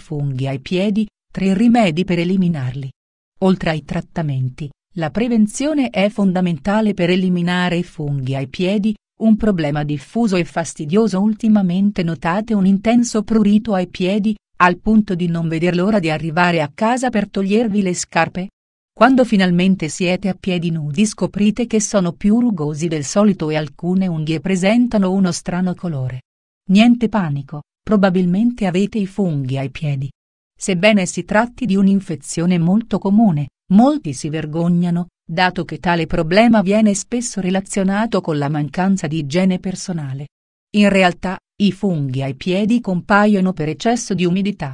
funghi ai piedi, tre rimedi per eliminarli. Oltre ai trattamenti, la prevenzione è fondamentale per eliminare i funghi ai piedi, un problema diffuso e fastidioso ultimamente notate un intenso prurito ai piedi, al punto di non veder l'ora di arrivare a casa per togliervi le scarpe? Quando finalmente siete a piedi nudi scoprite che sono più rugosi del solito e alcune unghie presentano uno strano colore. Niente panico, Probabilmente avete i funghi ai piedi. Sebbene si tratti di un'infezione molto comune, molti si vergognano, dato che tale problema viene spesso relazionato con la mancanza di igiene personale. In realtà, i funghi ai piedi compaiono per eccesso di umidità.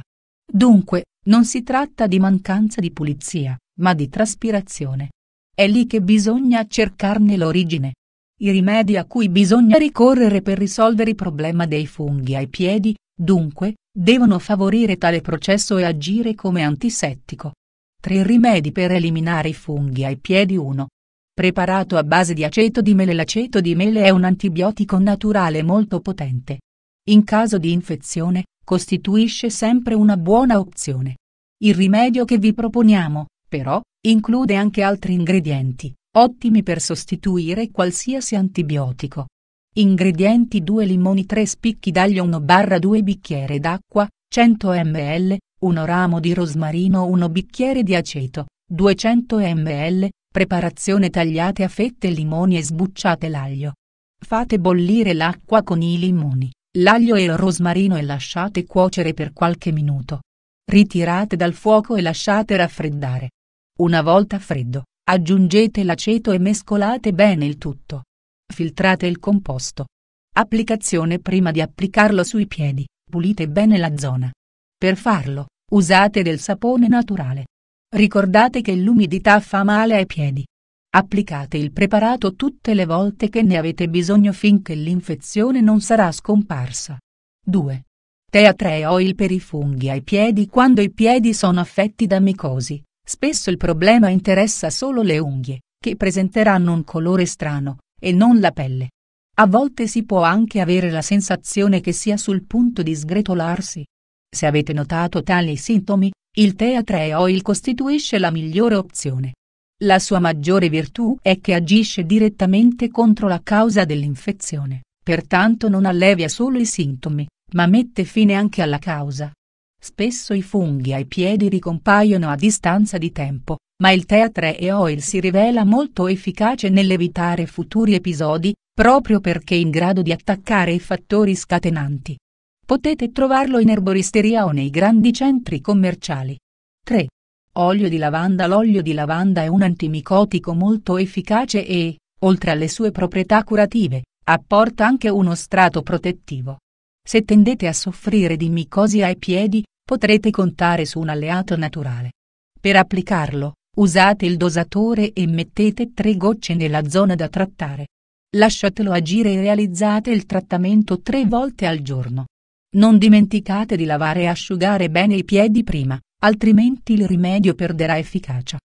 Dunque, non si tratta di mancanza di pulizia, ma di traspirazione. È lì che bisogna cercarne l'origine. I rimedi a cui bisogna ricorrere per risolvere il problema dei funghi ai piedi, dunque, devono favorire tale processo e agire come antisettico. Tre rimedi per eliminare i funghi ai piedi 1. Preparato a base di aceto di mele L'aceto di mele è un antibiotico naturale molto potente. In caso di infezione, costituisce sempre una buona opzione. Il rimedio che vi proponiamo, però, include anche altri ingredienti ottimi per sostituire qualsiasi antibiotico. Ingredienti 2 limoni 3 spicchi d'aglio 1 barra 2 bicchiere d'acqua, 100 ml, 1 ramo di rosmarino 1 bicchiere di aceto, 200 ml, preparazione tagliate a fette limoni e sbucciate l'aglio. Fate bollire l'acqua con i limoni, l'aglio e il rosmarino e lasciate cuocere per qualche minuto. Ritirate dal fuoco e lasciate raffreddare. Una volta freddo, Aggiungete l'aceto e mescolate bene il tutto. Filtrate il composto. Applicazione prima di applicarlo sui piedi, pulite bene la zona. Per farlo, usate del sapone naturale. Ricordate che l'umidità fa male ai piedi. Applicate il preparato tutte le volte che ne avete bisogno finché l'infezione non sarà scomparsa. 2. Tea 3 oil per i funghi ai piedi quando i piedi sono affetti da micosi. Spesso il problema interessa solo le unghie, che presenteranno un colore strano, e non la pelle. A volte si può anche avere la sensazione che sia sul punto di sgretolarsi. Se avete notato tali sintomi, il tè a oil costituisce la migliore opzione. La sua maggiore virtù è che agisce direttamente contro la causa dell'infezione, pertanto non allevia solo i sintomi, ma mette fine anche alla causa. Spesso i funghi ai piedi ricompaiono a distanza di tempo, ma il teatre e oil si rivela molto efficace nell'evitare futuri episodi, proprio perché è in grado di attaccare i fattori scatenanti. Potete trovarlo in erboristeria o nei grandi centri commerciali. 3. Olio di lavanda L'olio di lavanda è un antimicotico molto efficace e, oltre alle sue proprietà curative, apporta anche uno strato protettivo. Se tendete a soffrire di micosi ai piedi, potrete contare su un alleato naturale. Per applicarlo, usate il dosatore e mettete tre gocce nella zona da trattare. Lasciatelo agire e realizzate il trattamento tre volte al giorno. Non dimenticate di lavare e asciugare bene i piedi prima, altrimenti il rimedio perderà efficacia.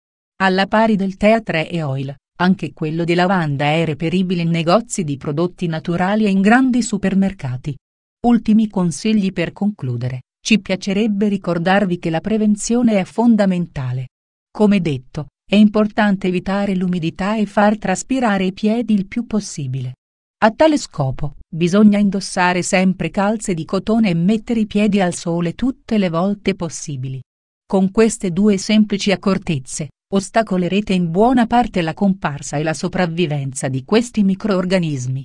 Alla pari del Tea 3 e Oil, anche quello di lavanda è reperibile in negozi di prodotti naturali e in grandi supermercati. Ultimi consigli per concludere, ci piacerebbe ricordarvi che la prevenzione è fondamentale. Come detto, è importante evitare l'umidità e far traspirare i piedi il più possibile. A tale scopo, bisogna indossare sempre calze di cotone e mettere i piedi al sole tutte le volte possibili. Con queste due semplici accortezze, ostacolerete in buona parte la comparsa e la sopravvivenza di questi microorganismi.